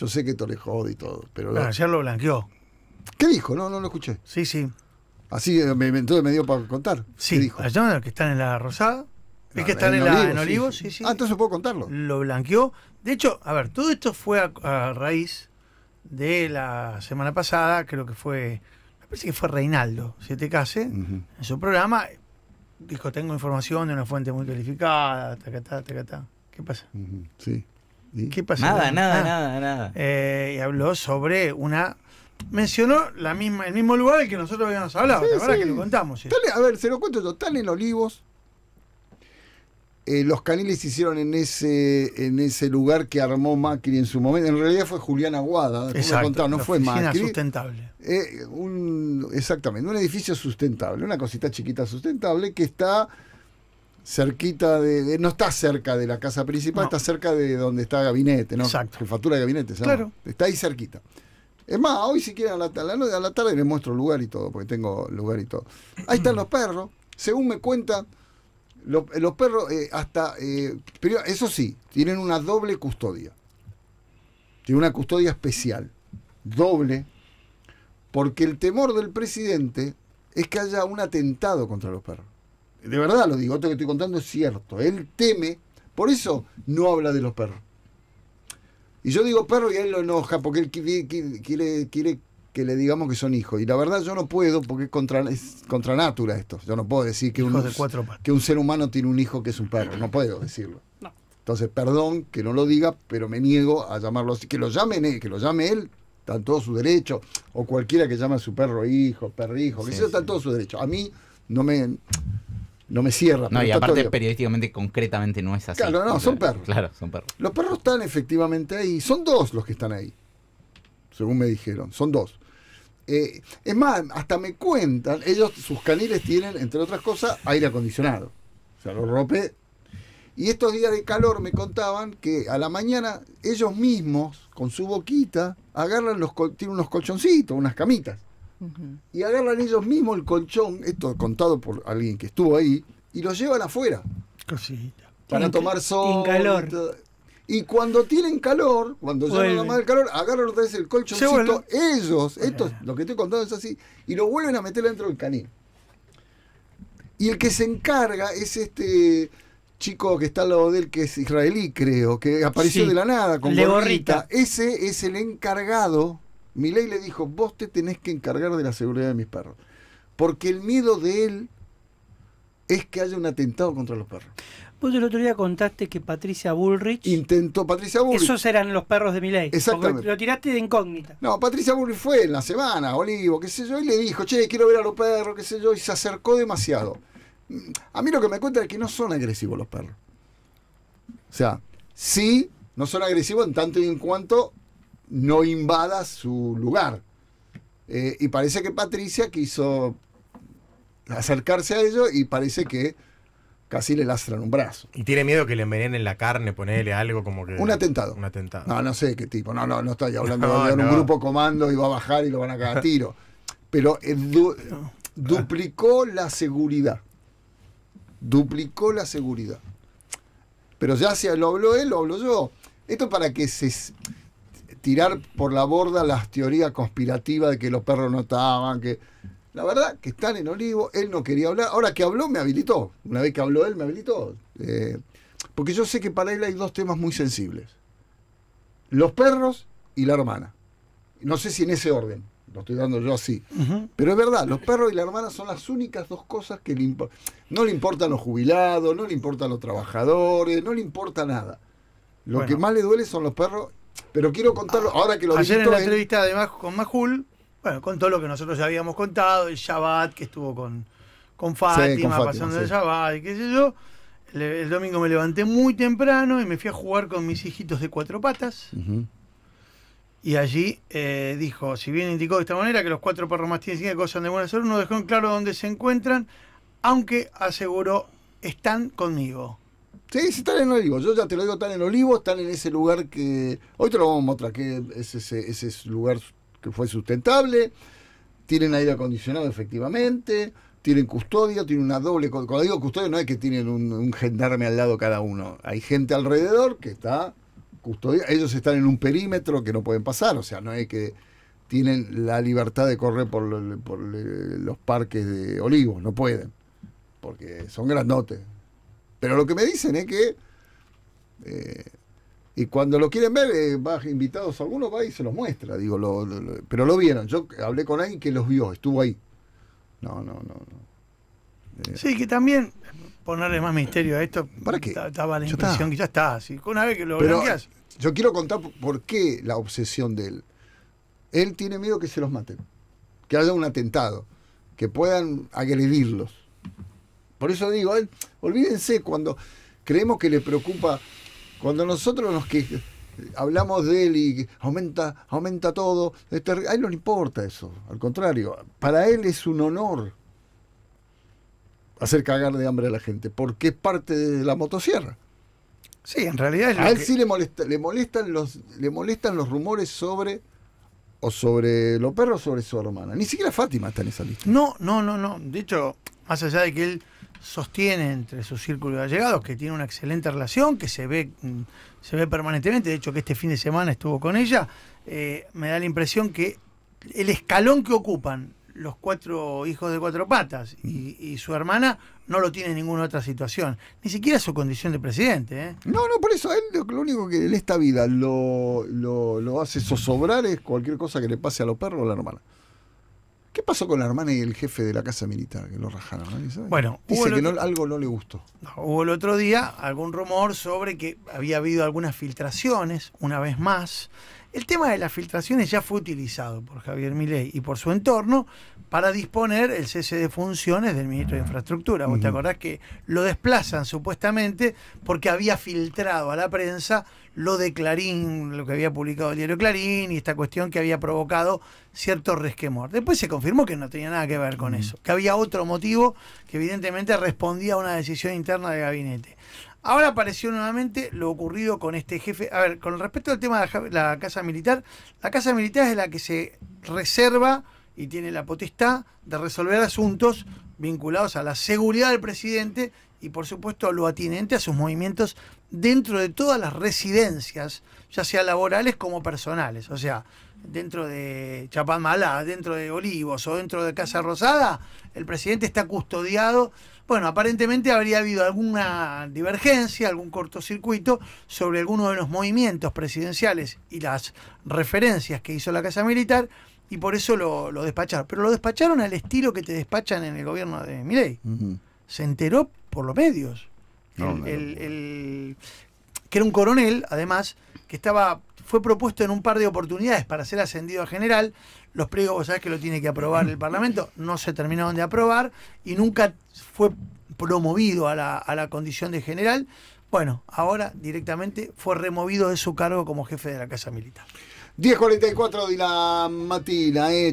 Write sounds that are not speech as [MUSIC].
Yo sé que esto le y todo, pero... Bueno, ayer lo blanqueó. ¿Qué dijo? No, no lo escuché. Sí, sí. Así, eh, me, entonces me dio para contar. Sí, ¿Qué dijo? Ayer, que están en la Rosada. Es que están en, la, sí, sí. Ah, entonces puedo contarlo. Lo blanqueó. De hecho, a ver, todo esto fue a, raíz de la semana pasada, creo que fue, me parece que fue Reinaldo, si te case, en su programa, dijo, tengo información de una fuente muy calificada, tacatá, ta ¿Qué pasa? Sí. ¿Qué pasó? Nada, ah. nada, nada, nada. Eh, y habló sobre una. Mencionó la misma, el mismo lugar del que nosotros habíamos hablado, La verdad que lo contamos? a ver, se lo cuento yo. Tal en Olivos, eh, los caniles se hicieron en ese, en ese lugar que armó Macri en su momento. En realidad fue Julián Aguada, como no fue Macri. sustentable. Eh, un, exactamente, un edificio sustentable, una cosita chiquita sustentable que está cerquita de, no está cerca de la casa principal, está cerca de donde está gabinete, ¿no? Exacto. Jefatura de gabinete, ¿sabes? Claro. Está ahí cerquita. Es más, hoy si quieren a la, a tarde les muestro lugar y todo, porque tengo lugar y todo. Ahí están los perros, según me cuentan, los, perros eh, hasta, eh, eso sí, tienen una doble custodia. Tienen una custodia especial, doble, porque el temor del presidente es que haya un atentado contra los perros de verdad lo digo, lo que estoy contando es cierto. Él teme, por eso no habla de los perros. Y yo digo perro y él lo enoja porque él quiere, que le digamos que son hijos. Y la verdad yo no puedo porque es contra, es natura esto. Yo no puedo decir que un, que un ser humano tiene un hijo que es un perro. No puedo decirlo. Entonces, perdón que no lo diga, pero me niego a llamarlo así. Que lo llamen, que lo llame él, está en todo su derecho. O cualquiera que llame a su perro hijo, perrijo, que Eso sea, está en todo su derecho. A mí no me no me cierra. No, y aparte periodísticamente, concretamente no es así. Claro, no, son perros. Claro, son perros. Los perros están efectivamente ahí. Son dos los que están ahí, según me dijeron. Son dos. Eh, es más, hasta me cuentan, ellos, sus caniles tienen, entre otras cosas, aire acondicionado. O sea, los rompe Y estos días de calor me contaban que a la mañana ellos mismos, con su boquita, agarran los, tienen unos colchoncitos, unas camitas y agarran ellos mismos el colchón, esto contado por alguien que estuvo ahí, y lo llevan afuera. Cosita. Para tomar sol. Y cuando tienen calor, cuando ya no calor, agarran otra vez el colchoncito, ellos, esto, lo que estoy contando es así, y lo vuelven a meter dentro del caní Y el que se encarga es este chico que está al lado de él, que es israelí, creo, que apareció de la nada con gorrita. Ese es el encargado ley le dijo, vos te tenés que encargar de la seguridad de mis perros. Porque el miedo de él es que haya un atentado contra los perros. Vos el otro día contaste que Patricia Bullrich... Intentó Patricia Bullrich. Esos eran los perros de mi Exactamente. Lo tiraste de incógnita. No, Patricia Bullrich fue en la semana, Olivo, qué sé yo, y le dijo, che, quiero ver a los perros, qué sé yo, y se acercó demasiado. Mm, a mí lo que me cuenta es que no son agresivos los perros. O sea, sí, no son agresivos en tanto y en cuanto no invada su lugar. Eh, y parece que Patricia quiso acercarse a ello y parece que casi le lastran un brazo. Y tiene miedo que le envenenen la carne, ponerle algo como que. Un atentado. Un atentado. No, no sé qué tipo. No, no, no estoy hablando [LAUGHS] de un grupo comando y va a bajar y lo van a cagar a tiro. Pero eh, duplicó la seguridad. Duplicó la seguridad. Pero ya sea lo habló él, lo hablo yo. Esto para que se, tirar por la borda las teorías conspirativas de que los perros no estaban, que... La verdad que están en Olivo, él no quería hablar. Ahora que habló, me habilitó. Una vez que habló él, me habilitó. Eh, porque yo sé que para él hay dos temas muy sensibles. Los perros y la hermana. No sé si en ese orden, lo estoy dando yo así. Pero es verdad, los perros y la hermana son las únicas dos cosas que le importan. no le importan los jubilados, no le importan los trabajadores, no le importa nada. Lo que más le duele son los perros pero quiero contarlo, ah, ahora que lo Ayer en la entrevista además con Majul, bueno, todo lo que nosotros ya habíamos contado, el Shabbat que estuvo con, con Fátima, pasando el Shabbat y qué sé yo. El, domingo me levanté muy temprano y me fui a jugar con mis hijitos de cuatro patas. Y allí eh, dijo, si bien indicó de esta manera que los cuatro perros tienen que cosas de buena salud, no dejó en claro dónde se encuentran, aunque aseguró, están conmigo. Sí, están en Olivos, Yo ya te lo digo, están en Olivos están en ese lugar que. Hoy te lo vamos a mostrar, que es ese, lugar que fue sustentable. Tienen aire acondicionado, efectivamente. Tienen custodia, tienen una doble. Cuando digo custodia, no es que tienen un, gendarme al lado cada uno. Hay gente alrededor que está custodia. Ellos están en un perímetro que no pueden pasar, o sea, no es que tienen la libertad de correr por, por los parques de olivos, no pueden, porque son grandotes. Pero lo que me dicen es que. Eh, y cuando lo quieren ver, eh, va invitados a algunos, va y se los muestra. Digo, pero lo vieron. Yo hablé con alguien que los vio, estuvo ahí. No, no, no. Eh, sí, que también ponerle más misterio a esto. ¿Para qué? Daba la impresión que ya está. Así, una vez que lo pero, Yo quiero contar por qué la obsesión de él. Él tiene miedo que se los maten, que haya un atentado, que puedan agredirlos. Por eso digo, él eh, olvídense cuando creemos que le preocupa, cuando nosotros nos que hablamos de él y aumenta, aumenta todo, este, a él no le importa eso, al contrario, para él es un honor hacer cagar de hambre a la gente, porque es parte de la motosierra. Sí, en realidad a él sí le molesta, le molestan los, le molestan los rumores sobre o sobre los perros o sobre su hermana. Ni siquiera Fátima está en esa lista. No, no, no, no. De hecho, más allá de que él sostiene entre su círculo de allegados, que tiene una excelente relación, que se ve, mm, se ve permanentemente, de hecho que este fin de semana estuvo con ella, eh, me da la impresión que el escalón que ocupan los cuatro hijos de cuatro patas y, su hermana no lo tiene en ninguna otra situación, ni siquiera su condición de presidente. ¿eh? No, no, por eso él lo, único que en esta vida lo, lo, lo hace zozobrar es cualquier cosa que le pase a los perros o a la hermana. ¿Qué pasó con la hermana y el jefe de la casa militar que lo rajaron? Bueno, dice que algo no le gustó. hubo el otro día algún rumor sobre que había habido algunas filtraciones, una vez más. El tema de las filtraciones ya fue utilizado por Javier Milei y por su entorno para disponer el cese de funciones del ministro de Infraestructura. Vos te acordás que lo desplazan supuestamente porque había filtrado a la prensa lo de Clarín, lo que había publicado el diario Clarín y esta cuestión que había provocado cierto resquemor. Después se confirmó que no tenía nada que ver con mm. eso, que había otro motivo que evidentemente respondía a una decisión interna del gabinete. Ahora apareció nuevamente lo ocurrido con este jefe. A ver, con respecto al tema de la Casa Militar, la Casa Militar es la que se reserva y tiene la potestad de resolver asuntos vinculados a la seguridad del presidente y por supuesto lo atinente a sus movimientos dentro de todas las residencias, ya sea laborales como personales. O sea, dentro de Malá, dentro de Olivos o dentro de Casa Rosada, el presidente está custodiado. Bueno, aparentemente habría habido alguna divergencia, algún cortocircuito sobre alguno de los movimientos presidenciales y las referencias que hizo la Casa Militar y por eso lo, despacharon. Pero lo despacharon al estilo que te despachan en el gobierno de Milei. Se enteró por los medios que era un coronel, además, que estaba fue propuesto en un par de oportunidades para ser ascendido a general. Los pliegos, sabes sabés que lo tiene que aprobar el Parlamento, no se terminaron de aprobar y nunca fue promovido a la, condición de general. Bueno, ahora directamente fue removido de su cargo como jefe de la Casa Militar. 10.44 de la matina, eh.